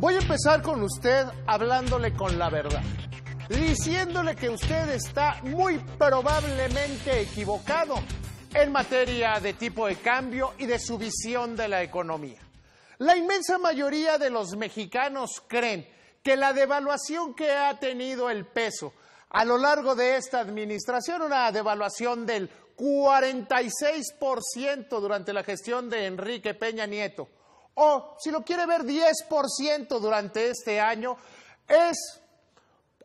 Voy a empezar con usted hablándole con la verdad, diciéndole que usted está muy probablemente equivocado en materia de tipo de cambio y de su visión de la economía. La inmensa mayoría de los mexicanos creen que la devaluación que ha tenido el peso a lo largo de esta administración, una devaluación del 46% durante la gestión de Enrique Peña Nieto, o si lo quiere ver 10% durante este año, es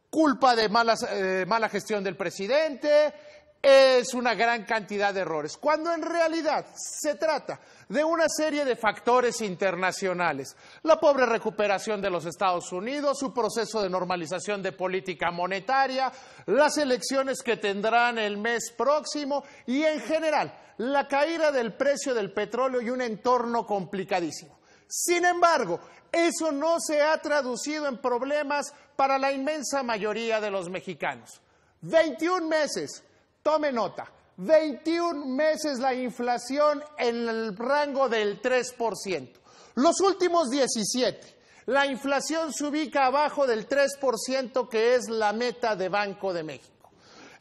culpa de eh, mala gestión del presidente, es una gran cantidad de errores, cuando en realidad se trata de una serie de factores internacionales. La pobre recuperación de los Estados Unidos, su proceso de normalización de política monetaria, las elecciones que tendrán el mes próximo y en general la caída del precio del petróleo y un entorno complicadísimo. Sin embargo, eso no se ha traducido en problemas para la inmensa mayoría de los mexicanos. 21 meses, tome nota, 21 meses la inflación en el rango del 3%. Los últimos 17, la inflación se ubica abajo del 3% que es la meta de Banco de México.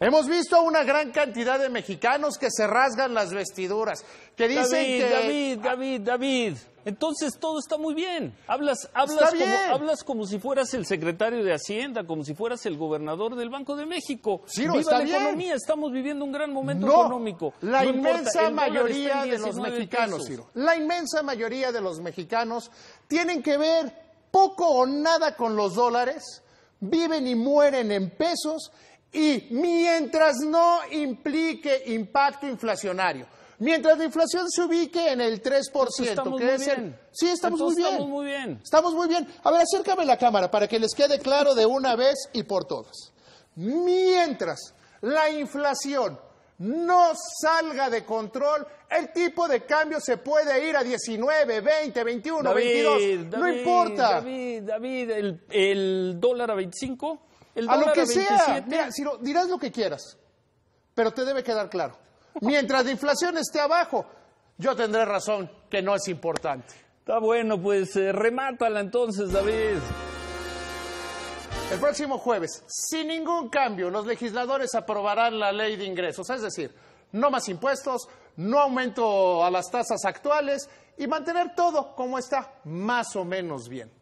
Hemos visto a una gran cantidad de mexicanos que se rasgan las vestiduras, que dicen David, que... David, David, David. Entonces todo está muy bien. Hablas, hablas, como, si fueras el secretario de Hacienda, como si fueras el gobernador del Banco de México. la economía, estamos viviendo un gran momento económico. La inmensa mayoría de los mexicanos, la inmensa mayoría de los mexicanos tienen que ver poco o nada con los dólares, viven y mueren en pesos y mientras no implique impacto inflacionario. Mientras la inflación se ubique en el 3%, pues que es Sí, estamos muy, bien. estamos muy bien. Estamos muy bien. A ver, acércame la cámara para que les quede claro de una vez y por todas. Mientras la inflación no salga de control, el tipo de cambio se puede ir a 19, 20, 21, 22. no importa. David, el, el dólar a 25 a lo que sea. Mira, dirás lo que quieras, pero te debe quedar claro. Mientras la inflación esté abajo, yo tendré razón que no es importante. Está bueno, pues eh, remátala entonces, David. El próximo jueves, sin ningún cambio, los legisladores aprobarán la ley de ingresos, es decir, no más impuestos, no aumento a las tasas actuales y mantener todo como está, más o menos bien.